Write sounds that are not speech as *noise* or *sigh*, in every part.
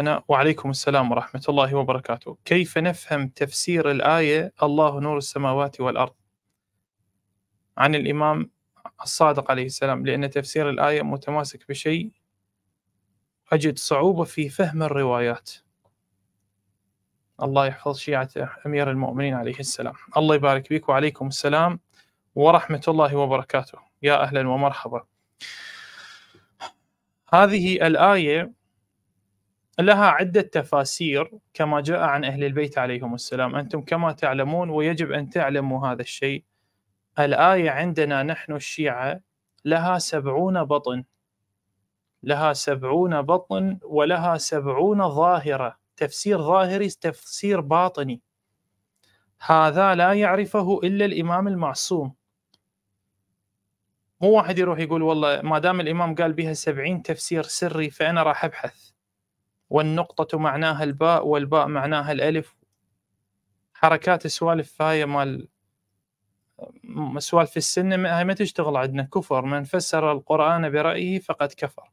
أنا وعليكم السلام ورحمة الله وبركاته كيف نفهم تفسير الآية الله نور السماوات والأرض عن الإمام الصادق عليه السلام لأن تفسير الآية متماسك بشيء أجد صعوبة في فهم الروايات الله يحفظ شيعة أمير المؤمنين عليه السلام الله يبارك بك وعليكم السلام ورحمة الله وبركاته يا أهلا ومرحبا هذه الآية لها عدة تفاسير كما جاء عن أهل البيت عليهم السلام أنتم كما تعلمون ويجب أن تعلموا هذا الشيء الآية عندنا نحن الشيعة لها سبعون بطن لها سبعون بطن ولها سبعون ظاهرة تفسير ظاهري تفسير باطني هذا لا يعرفه إلا الإمام المعصوم مو واحد يروح يقول والله ما دام الإمام قال بها سبعين تفسير سري فأنا راح أبحث والنقطة معناها الباء والباء معناها الألف حركات السوالف هاي مال سوالف السنة هاي ما تشتغل عندنا كفر من فسر القرآن برأيه فقد كفر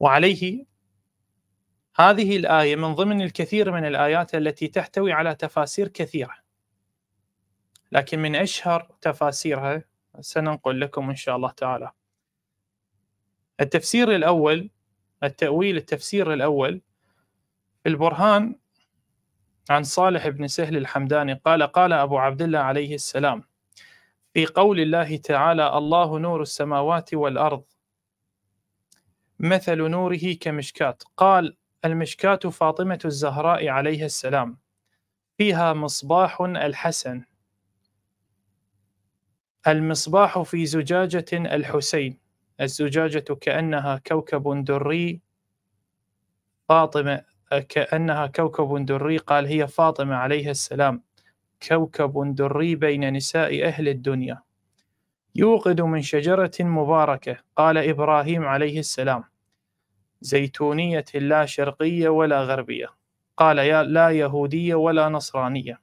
وعليه هذه الآية من ضمن الكثير من الآيات التي تحتوي على تفاسير كثيرة لكن من أشهر تفاسيرها سننقل لكم إن شاء الله تعالى التفسير الأول التأويل التفسير الأول البرهان عن صالح بن سهل الحمداني قال قال أبو عبد الله عليه السلام في قول الله تعالى الله نور السماوات والأرض مثل نوره كمشكاة قال المشكاة فاطمة الزهراء عليها السلام فيها مصباح الحسن المصباح في زجاجة الحسين الزجاجة كأنها كوكب دري فاطمة آه، كأنها كوكب دري قال هي فاطمة عليه السلام كوكب دري بين نساء أهل الدنيا يوقد من شجرة مباركة قال إبراهيم عليه السلام زيتونية لا شرقية ولا غربية قال يا لا يهودية ولا نصرانية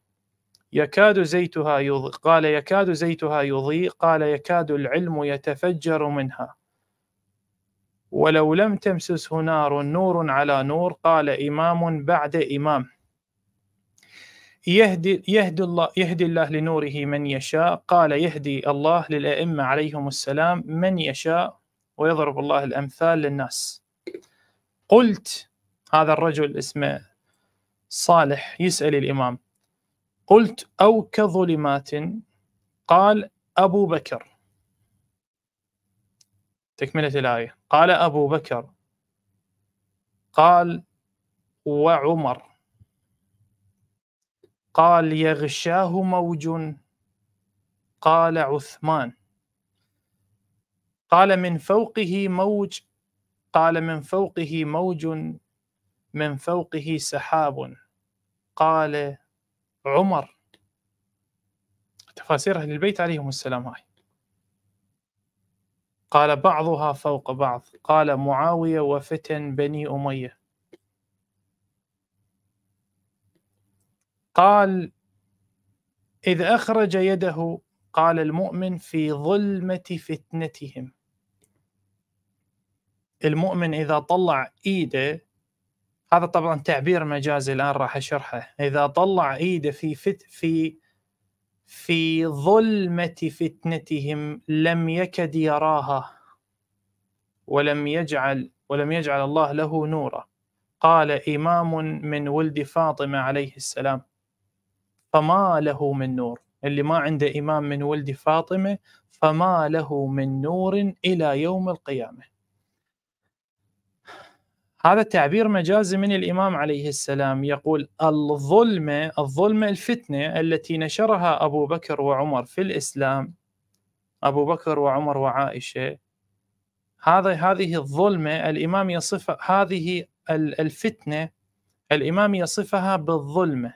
يكاد زيتها يضيء قال يكاد زيتها يضيء قال يكاد العلم يتفجر منها ولو لم تمسسه نار نور على نور قال إمام بعد إمام يهدي, يهدي, الله, يهدي الله لنوره من يشاء قال يهدي الله للأئمة عليهم السلام من يشاء ويضرب الله الأمثال للناس قلت هذا الرجل اسمه صالح يسأل الإمام قلت أو كظلمات قال أبو بكر تكملة الآية قال أبو بكر قال وعمر قال يغشاه موج قال عثمان قال من فوقه موج قال من فوقه موج من فوقه سحاب قال عمر تفاسير أهل البيت عليهم السلام هاي قال بعضها فوق بعض قال معاوية وفتن بني أمية قال إذ أخرج يده قال المؤمن في ظلمة فتنتهم المؤمن إذا طلع إيده هذا طبعا تعبير مجازي الآن راح أشرحه إذا طلع إيده في فت في في ظلمة فتنتهم لم يكد يراها ولم يجعل ولم يجعل الله له نورا قال إمام من ولد فاطمة عليه السلام فما له من نور اللي ما عنده إمام من ولد فاطمة فما له من نور إلى يوم القيامة هذا تعبير مجازي من الإمام عليه السلام يقول الظلمة الظلمة الفتنة التي نشرها أبو بكر وعمر في الإسلام أبو بكر وعمر وعائشة هذا هذه الظلمة الإمام يصف هذه الفتنة الإمام يصفها بالظلمة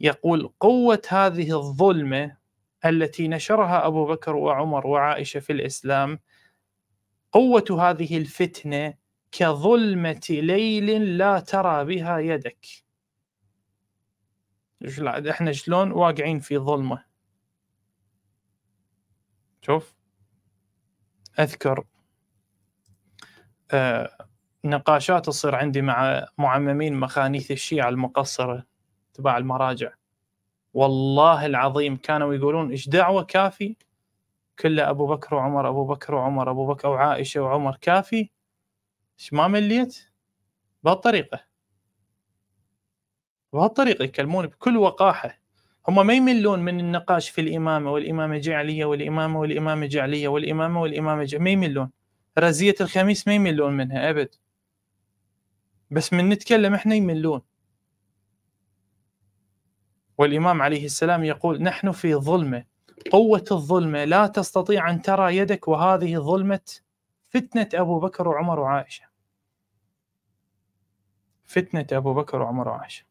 يقول قوة هذه الظلمة التي نشرها أبو بكر وعمر وعائشة في الإسلام قوة هذه الفتنة كظلمة ليل لا ترى بها يدك احنا شلون واقعين في ظلمة شوف أذكر آه نقاشات تصير عندي مع معممين مخانيث الشيعة المقصرة تبع المراجع والله العظيم كانوا يقولون ايش دعوة كافي كله أبو بكر وعمر أبو بكر وعمر أبو بكر وعائشة وعمر كافي ما مليت بهالطريقه بهالطريقه يكلمون بكل وقاحه هم ما يملون من النقاش في الامامه والامامه جعليه والامامه والامامه جعليه والامامه والامامه جعلية. ما يملون رزيه الخميس ما يملون منها ابد بس من نتكلم احنا يملون والامام عليه السلام يقول نحن في ظلمه قوه الظلمه لا تستطيع ان ترى يدك وهذه ظلمه فتنه ابو بكر وعمر وعائشه فتنة أبو بكر وعمر وعائشة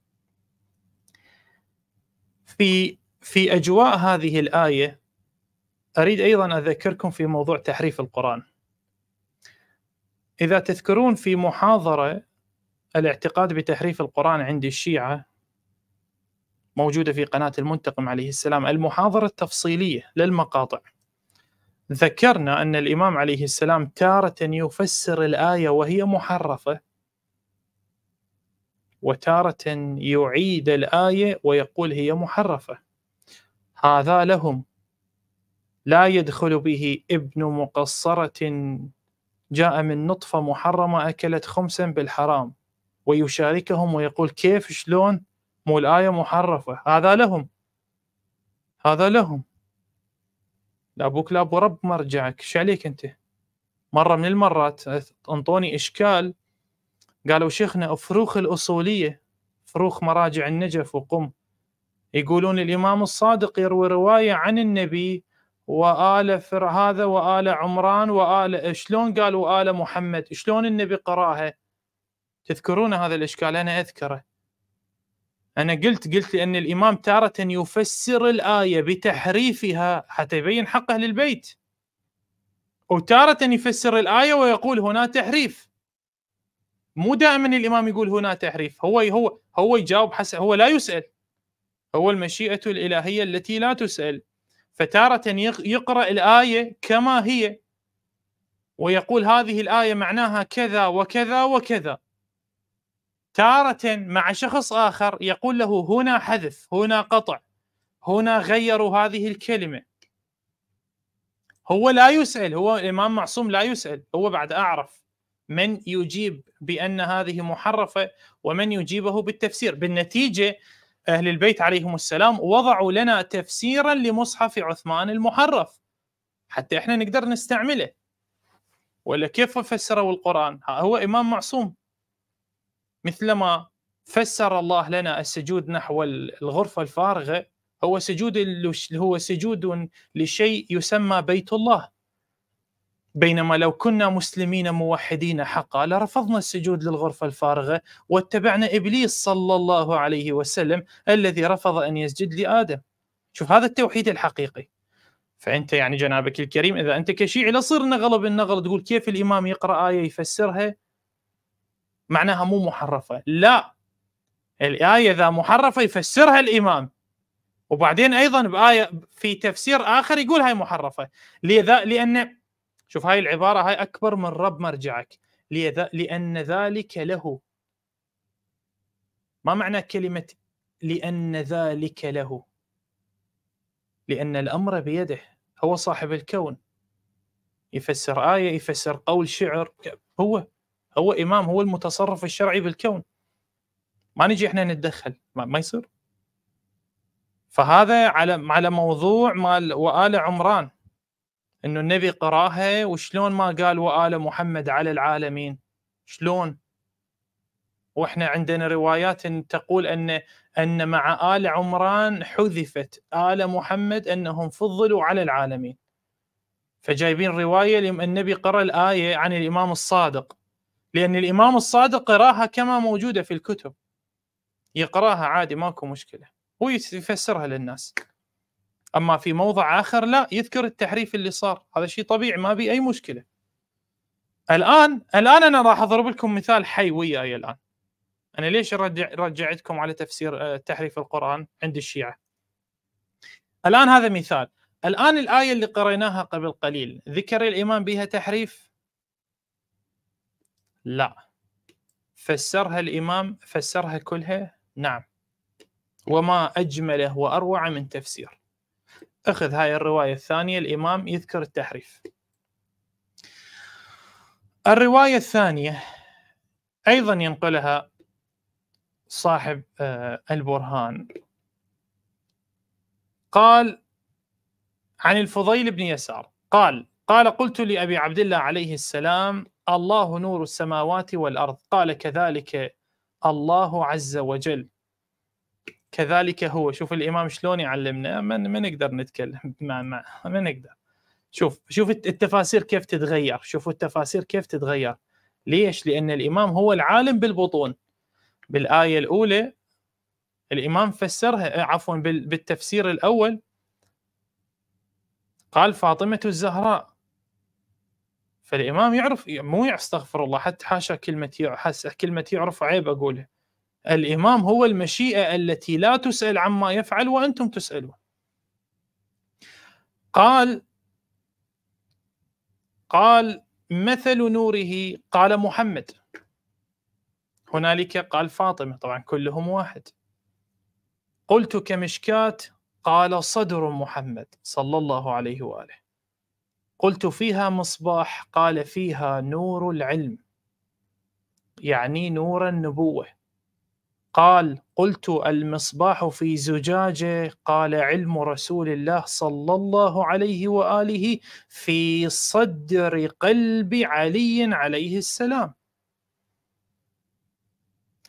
في في أجواء هذه الآية أريد أيضا أذكركم في موضوع تحريف القرآن إذا تذكرون في محاضرة الاعتقاد بتحريف القرآن عند الشيعة موجودة في قناة المنتقم عليه السلام المحاضرة التفصيلية للمقاطع ذكرنا أن الإمام عليه السلام تارة يفسر الآية وهي محرفة وتارة يعيد الآية ويقول هي محرفة هذا لهم لا يدخل به ابن مقصرة جاء من نطفة محرمة أكلت خمسا بالحرام ويشاركهم ويقول كيف شلون مو الآية محرفة هذا لهم هذا لهم لابوك لابو رب مرجعك ايش عليك انت مرة من المرات انطوني اشكال قالوا شيخنا الفروخ الأصولية فروخ مراجع النجف وقم يقولون الإمام الصادق يروي رواية عن النبي وآل فر هذا وآل عمران وآل شلون قال وآل محمد شلون النبي قراها تذكرون هذا الإشكال أنا أذكره أنا قلت قلت لأن الإمام تارة يفسر الآية بتحريفها حتى يبين حقه للبيت وتارة يفسر الآية ويقول هنا تحريف مو دائما الامام يقول هنا تحريف هو هو هو يجاوب حسب هو لا يسال هو المشيئه الالهيه التي لا تسال فتاره يقرا الايه كما هي ويقول هذه الايه معناها كذا وكذا وكذا تارة مع شخص آخر يقول له هنا حذف هنا قطع هنا غيروا هذه الكلمة هو لا يسأل هو الإمام معصوم لا يسأل هو بعد أعرف من يجيب بان هذه محرفه ومن يجيبه بالتفسير بالنتيجه اهل البيت عليهم السلام وضعوا لنا تفسيرا لمصحف عثمان المحرف حتى احنا نقدر نستعمله ولا كيف فسروا القران هو امام معصوم مثلما فسر الله لنا السجود نحو الغرفه الفارغه هو سجود هو سجود لشيء يسمى بيت الله بينما لو كنا مسلمين موحدين حقا لرفضنا السجود للغرفة الفارغة واتبعنا إبليس صلى الله عليه وسلم الذي رفض أن يسجد لآدم شوف هذا التوحيد الحقيقي فأنت يعني جنابك الكريم إذا أنت كشيعي لا تصير نغلب النغل تقول كيف الإمام يقرأ آية يفسرها معناها مو محرفة لا الآية إذا محرفة يفسرها الإمام وبعدين أيضا بآية في تفسير آخر يقول هاي محرفة لذا لأن شوف هاي العباره هاي اكبر من رب مرجعك لان ذلك له ما معنى كلمه لان ذلك له لان الامر بيده هو صاحب الكون يفسر ايه يفسر قول شعر هو هو امام هو المتصرف الشرعي بالكون ما نجي احنا نتدخل ما, ما يصير فهذا على على موضوع مال وآل عمران انه النبي قراها وشلون ما قال وآل محمد على العالمين شلون واحنا عندنا روايات إن تقول ان ان مع آل عمران حذفت آل محمد انهم فضلوا على العالمين فجايبين روايه النبي قرأ الآية عن الإمام الصادق لأن الإمام الصادق قراها كما موجودة في الكتب يقراها عادي ماكو مشكلة ويفسرها للناس اما في موضع اخر لا يذكر التحريف اللي صار هذا شيء طبيعي ما بي اي مشكله الان الان انا راح اضرب لكم مثال حي وياي الان انا ليش رجع رجعتكم على تفسير آه، تحريف القران عند الشيعه الان هذا مثال الان الايه اللي قريناها قبل قليل ذكر الامام بها تحريف لا فسرها الامام فسرها كلها نعم وما اجمله واروع من تفسير اخذ هاي الرواية الثانية الإمام يذكر التحريف الرواية الثانية أيضا ينقلها صاحب آه، البرهان قال عن الفضيل بن يسار قال قال قلت لأبي عبد الله عليه السلام الله نور السماوات والأرض قال كذلك الله عز وجل كذلك هو شوف الامام شلون يعلمنا ما نقدر نتكلم ما ما, ما نقدر شوف شوف التفاسير كيف تتغير شوفوا التفاسير كيف تتغير ليش لان الامام هو العالم بالبطون بالايه الاولى الامام فسرها عفوا بالتفسير الاول قال فاطمه الزهراء فالامام يعرف مو استغفر الله حتى حاشا كلمه حس كلمه يعرف عيب اقولها الامام هو المشيئه التي لا تسال عما يفعل وانتم تسالون قال قال مثل نوره قال محمد هنالك قال فاطمه طبعا كلهم واحد قلت كمشكات قال صدر محمد صلى الله عليه واله قلت فيها مصباح قال فيها نور العلم يعني نور النبوه قال قلت المصباح في زجاجه قال علم رسول الله صلى الله عليه واله في صدر قلب علي عليه السلام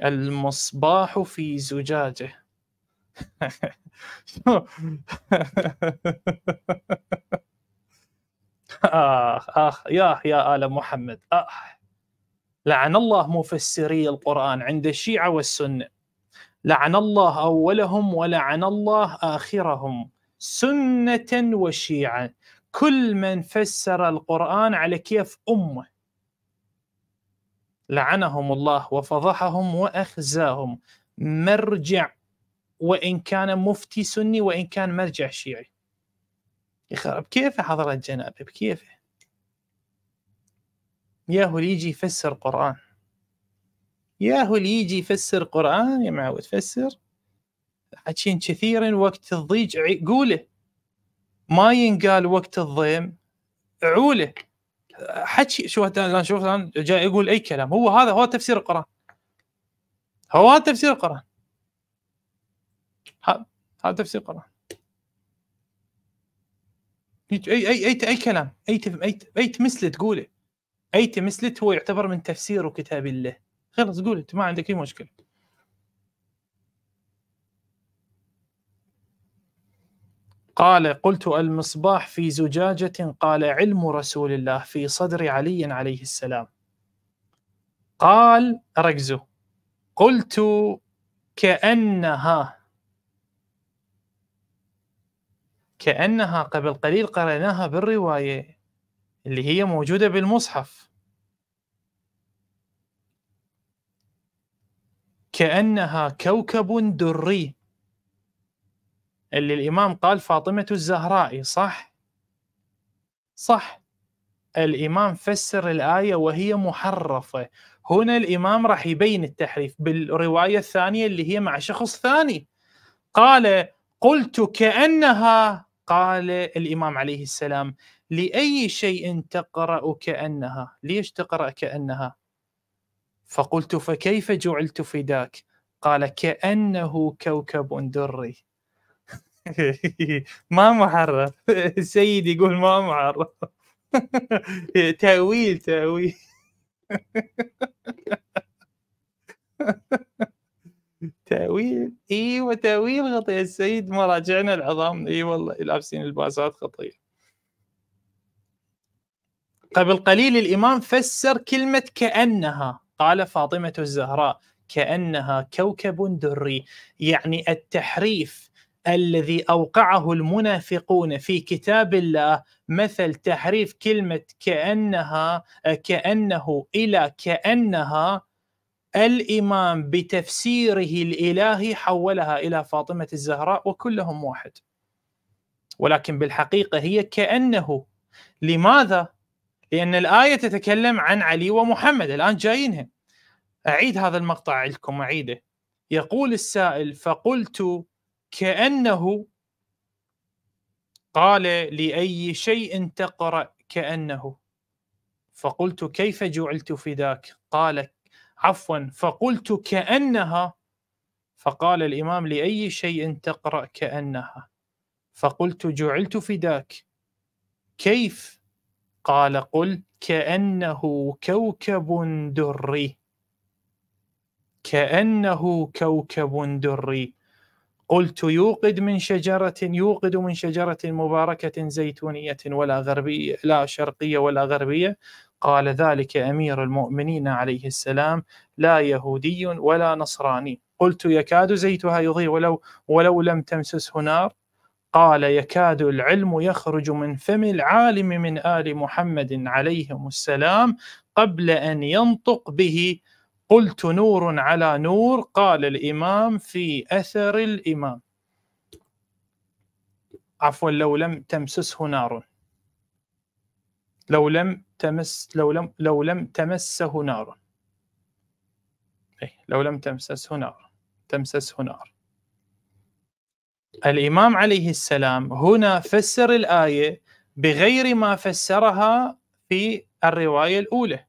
المصباح في زجاجه *laughs* آخ آخ يا يا آل محمد آخ لعن الله مفسري القرآن عند الشيعة والسنة لعن الله اولهم ولعن الله اخرهم سنه وشيعه كل من فسر القران على كيف امه لعنهم الله وفضحهم واخزاهم مرجع وان كان مفتي سني وان كان مرجع شيعي يخرب كيف حضره جنابه بكيفه ياهو يجي يفسر قران يا هو اللي يجي يفسر قرآن يا معود فسر حكين كثيرا وقت الضيج قوله ما ينقال وقت الضيم عوله حكي شو الان شوف الان جاي يقول اي كلام هو هذا هو تفسير القران هو هذا تفسير القران هذا تفسير القران اي اي اي اي كلام اي اي اي تمثلت تقوله اي تمثلت هو يعتبر من تفسير كتاب الله خلص قول انت ما عندك اي مشكله قال قلت المصباح في زجاجة قال علم رسول الله في صدر علي عليه السلام قال ركزوا قلت كأنها كأنها قبل قليل قرأناها بالرواية اللي هي موجودة بالمصحف كأنها كوكب دري اللي الإمام قال فاطمة الزهراء صح صح الإمام فسر الآية وهي محرفة هنا الإمام راح يبين التحريف بالرواية الثانية اللي هي مع شخص ثاني قال قلت كأنها قال الإمام عليه السلام لأي شيء تقرأ كأنها ليش تقرأ كأنها فقلت فكيف جعلت فداك قال كأنه كوكب دري *laughs* ما محرر السيد *laughs* يقول ما محرر *laughs* تأويل تأويل تأويل ايوه تأويل غطي السيد ما راجعنا العظام اي والله لابسين الباسات غطية قبل قليل الإمام فسر كلمة كأنها قال فاطمة الزهراء كأنها كوكب دري يعني التحريف الذي أوقعه المنافقون في كتاب الله مثل تحريف كلمة كأنها كأنه إلى كأنها الإمام بتفسيره الإلهي حولها إلى فاطمة الزهراء وكلهم واحد ولكن بالحقيقة هي كأنه لماذا؟ لأن الآية تتكلم عن علي ومحمد الآن جايينها أعيد هذا المقطع لكم أعيده يقول السائل فقلت كأنه قال لأي شيء تقرأ كأنه فقلت كيف جعلت فداك قال عفوا فقلت كأنها فقال الإمام لأي شيء تقرأ كأنها فقلت جعلت فداك كيف قال قل كأنه كوكب دري كأنه كوكب دري قلت يوقد من شجرة يوقد من شجرة مباركة زيتونية ولا غربية لا شرقية ولا غربية قال ذلك أمير المؤمنين عليه السلام لا يهودي ولا نصراني قلت يكاد زيتها يضيء ولو ولو لم تمسسه نار قال يكاد العلم يخرج من فم العالم من آل محمد عليهم السلام قبل أن ينطق به قلت نور على نور قال الإمام في أثر الإمام عفوا لو لم تمسسه نار لو لم تمس لو لم لو لم تمسه نار أي لو لم تمسسه نار تمسسه نار الامام عليه السلام هنا فسر الايه بغير ما فسرها في الروايه الاولى.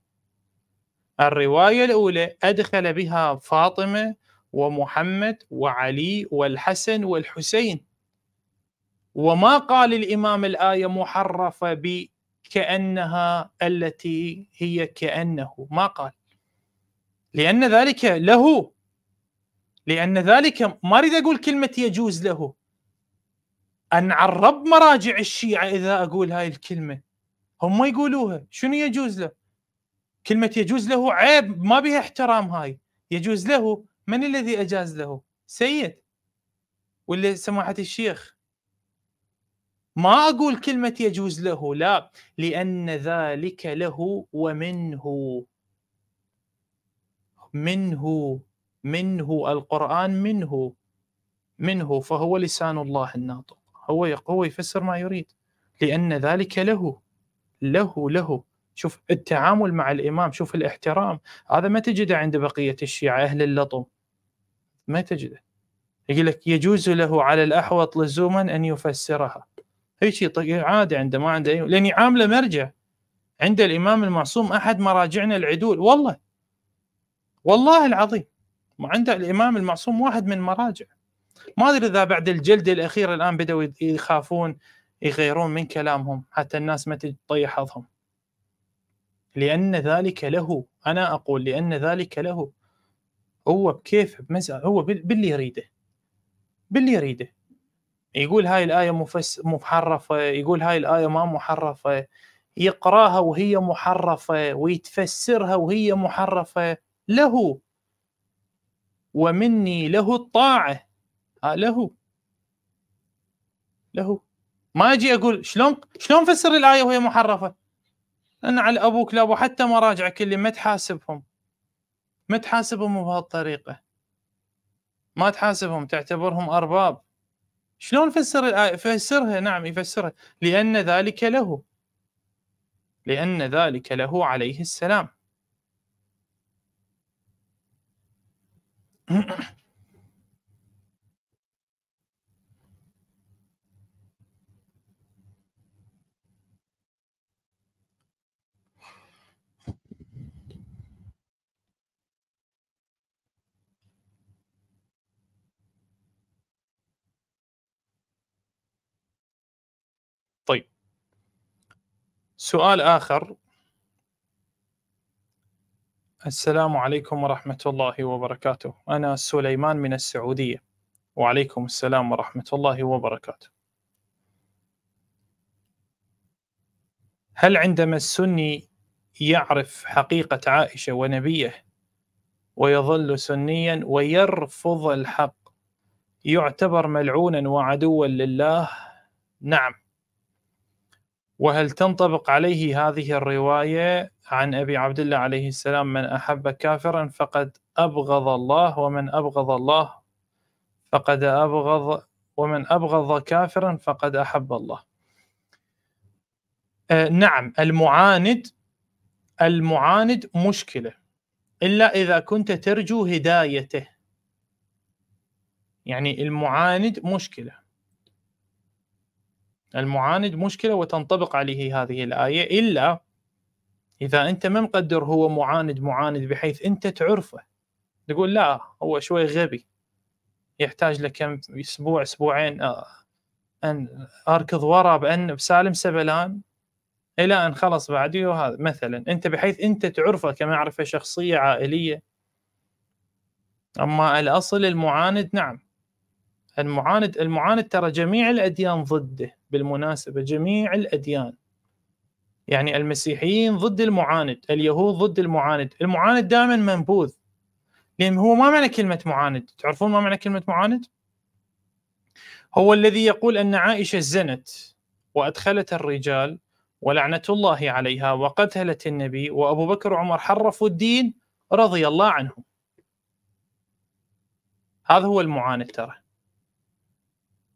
الروايه الاولى ادخل بها فاطمه ومحمد وعلي والحسن والحسين. وما قال الامام الايه محرفه بكانها التي هي كانه، ما قال. لان ذلك له لأن ذلك ما أريد أقول كلمة يجوز له أن عرب مراجع الشيعة إذا أقول هاي الكلمة هم ما يقولوها شنو يجوز له كلمة يجوز له عيب ما بها احترام هاي يجوز له من الذي أجاز له سيد ولا سماحة الشيخ ما أقول كلمة يجوز له لا لأن ذلك له ومنه منه منه القرآن منه منه فهو لسان الله الناطق هو هو يفسر ما يريد لأن ذلك له له له شوف التعامل مع الإمام شوف الاحترام هذا ما تجده عند بقية الشيعة أهل اللطم ما تجده يقول لك يجوز له على الأحوط لزوما أن يفسرها هيك عادي عنده ما عنده لأن يعامله مرجع عند الإمام المعصوم أحد مراجعنا العدول والله والله العظيم وعنده الامام المعصوم واحد من مراجع ما ادري اذا بعد الجلد الاخير الان بداوا يخافون يغيرون من كلامهم حتى الناس ما تضيع حظهم لان ذلك له انا اقول لان ذلك له هو بكيف بمزاج هو باللي يريده باللي يريده يقول هاي الآية مفس محرفة يقول هاي الآية ما محرفة يقراها وهي محرفة ويتفسرها وهي محرفة له ومني له الطاعه له له ما اجي اقول شلون شلون فسر الايه وهي محرفه انا على ابوك لابو حتى مراجع كلي ما تحاسبهم ما تحاسبهم بهالطريقه ما تحاسبهم تعتبرهم ارباب شلون فسر الايه فسرها نعم يفسرها لان ذلك له لان ذلك له عليه السلام طيب سؤال اخر السلام عليكم ورحمة الله وبركاته أنا سليمان من السعودية وعليكم السلام ورحمة الله وبركاته هل عندما السني يعرف حقيقة عائشة ونبيه ويظل سنيا ويرفض الحق يعتبر ملعونا وعدوا لله نعم وهل تنطبق عليه هذه الروايه عن ابي عبد الله عليه السلام من احب كافرا فقد ابغض الله ومن ابغض الله فقد ابغض ومن ابغض كافرا فقد احب الله. آه نعم المعاند المعاند مشكله الا اذا كنت ترجو هدايته. يعني المعاند مشكله المعاند مشكله وتنطبق عليه هذه الايه الا اذا انت ما مقدر هو معاند معاند بحيث انت تعرفه تقول لا هو شوي غبي يحتاج لك كم اسبوع اسبوعين آه، ان اركض ورا بان بسالم سبلان الى ان خلص بعدي وهذا مثلا انت بحيث انت تعرفه كمعرفه شخصيه عائليه اما الاصل المعاند نعم المعاند المعاند ترى جميع الاديان ضده بالمناسبه جميع الاديان يعني المسيحيين ضد المعاند اليهود ضد المعاند المعاند دائما منبوذ لان هو ما معنى كلمه معاند تعرفون ما معنى كلمه معاند هو الذي يقول ان عائشه زنت وادخلت الرجال ولعنه الله عليها وقتلت النبي وابو بكر وعمر حرفوا الدين رضي الله عنهم هذا هو المعاند ترى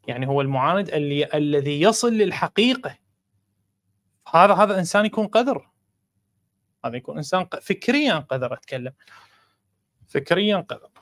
يعني هو المعاند اللي الذي يصل للحقيقه هذا هذا انسان يكون قذر هذا يكون انسان فكريا قذر اتكلم فكريا قذر